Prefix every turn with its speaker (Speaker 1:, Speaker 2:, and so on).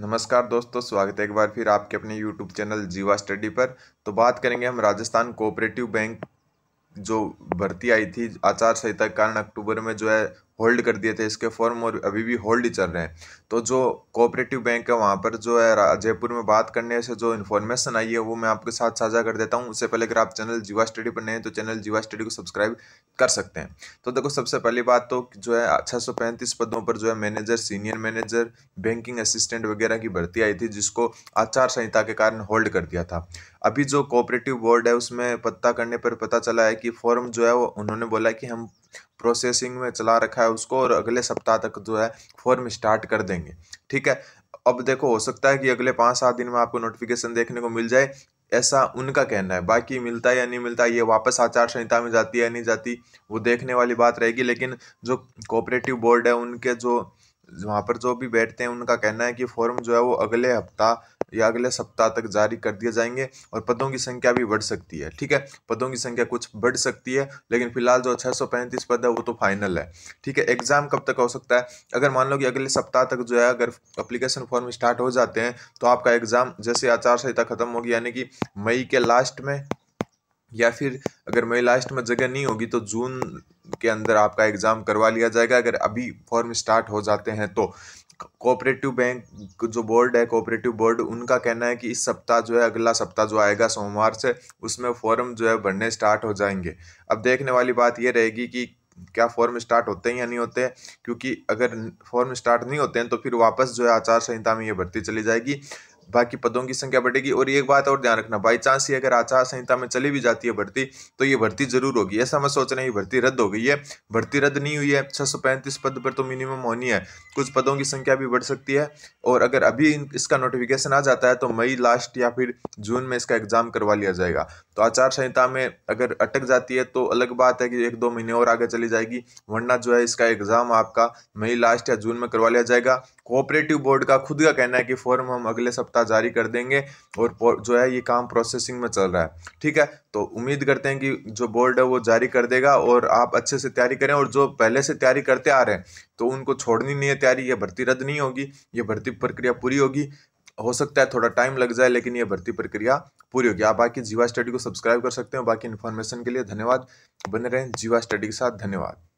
Speaker 1: नमस्कार दोस्तों स्वागत है एक बार फिर आपके अपने YouTube चैनल जीवा स्टडी पर तो बात करेंगे हम राजस्थान कोऑपरेटिव बैंक जो भर्ती आई थी आचार संहिता के कारण अक्टूबर में जो है होल्ड कर दिए थे इसके फॉर्म और अभी भी होल्ड ही चल रहे हैं तो जो कोऑपरेटिव बैंक है वहाँ पर जो है जयपुर में बात करने से जो इन्फॉर्मेशन आई है वो मैं आपके साथ साझा कर देता हूँ उससे पहले अगर आप चैनल जीवा स्टडी पर नए हैं तो चैनल जीवा स्टडी को सब्सक्राइब कर सकते हैं तो देखो सबसे पहली बात तो जो है छः पदों पर जो है manager senior manager banking assistant वगैरह की भर्ती आई थी जिसको आचार संहिता के कारण होल्ड कर दिया था अभी जो कोऑपरेटिव बोर्ड है उसमें पत्ता करने पर पता चला है कि फॉर्म जो है वो उन्होंने बोला कि हम प्रोसेसिंग में चला रखा है उसको और अगले सप्ताह तक जो है फॉर्म स्टार्ट कर देंगे ठीक है अब देखो हो सकता है कि अगले पाँच सात दिन में आपको नोटिफिकेशन देखने को मिल जाए ऐसा उनका कहना है बाकी मिलता है या नहीं मिलता ये वापस आचार संहिता में जाती है या नहीं जाती वो देखने वाली बात रहेगी लेकिन जो कोऑपरेटिव बोर्ड है उनके जो वहाँ पर जो भी बैठते हैं उनका कहना है कि फॉर्म जो है वो अगले हफ्ता या अगले सप्ताह तक जारी कर दिए जाएंगे और पदों की संख्या भी बढ़ सकती है ठीक है पदों की संख्या कुछ बढ़ सकती है लेकिन फिलहाल जो छः पद है वो तो फाइनल है ठीक है एग्जाम कब तक हो सकता है अगर मान लो कि अगले सप्ताह तक जो है अगर अप्लीकेशन फॉर्म स्टार्ट हो जाते हैं तो आपका एग्जाम जैसे आचार संहिता खत्म होगी यानी कि मई के लास्ट में या फिर अगर मई लास्ट में जगह नहीं होगी तो जून के अंदर आपका एग्ज़ाम करवा लिया जाएगा अगर अभी फॉर्म स्टार्ट हो जाते हैं तो कोऑपरेटिव बैंक जो बोर्ड है कोऑपरेटिव बोर्ड उनका कहना है कि इस सप्ताह जो है अगला सप्ताह जो आएगा सोमवार से उसमें फॉर्म जो है भरने स्टार्ट हो जाएंगे अब देखने वाली बात यह रहेगी कि क्या फॉर्म स्टार्ट होते हैं या नहीं होते हैं क्योंकि अगर फॉर्म स्टार्ट नहीं होते हैं तो फिर वापस जो है आचार संहिता में ये भर्ती चली जाएगी बाकी पदों की संख्या बढ़ेगी और एक बात और ध्यान रखना बाई चांस ये अगर आचार संहिता में चली भी जाती है भर्ती तो ये भर्ती जरूर होगी ऐसा मैं सोच रहे भर्ती रद्द हो गई है भर्ती रद्द नहीं हुई है छह पद पर तो मिनिमम होनी है कुछ पदों की संख्या भी बढ़ सकती है और अगर अभी इसका नोटिफिकेशन आ जाता है तो मई लास्ट या फिर जून में इसका एग्जाम करवा लिया जाएगा तो आचार संहिता में अगर अटक जाती है तो अलग बात है कि एक दो महीने और आगे चली जाएगी वरना जो है इसका एग्जाम आपका मई लास्ट या जून में करवा लिया जाएगा कोऑपरेटिव बोर्ड का खुद का कहना है कि फॉर्म हम अगले सप्ताह नोटिस जारी कर देंगे और जो है ये काम प्रोसेसिंग में चल रहा है ठीक है तो उम्मीद करते हैं कि जो बोर्ड है वो जारी कर देगा और आप अच्छे से तैयारी करें और जो पहले से तैयारी करते आ रहे हैं तो उनको छोड़नी नहीं है तैयारी ये भर्ती रद्द नहीं होगी ये भर्ती प्रक्रिया पूरी होगी हो सकता है थोड़ा टाइम लग जाए लेकिन ये भर्ती प्रक्रिया पूरी होगी आप बाकी जीवा स्टडी को सब्सक्राइब कर सकते हैं बाकी इन्फॉर्मेशन के लिए धन्यवाद बने रहें जीवा स्टडी के साथ धन्यवाद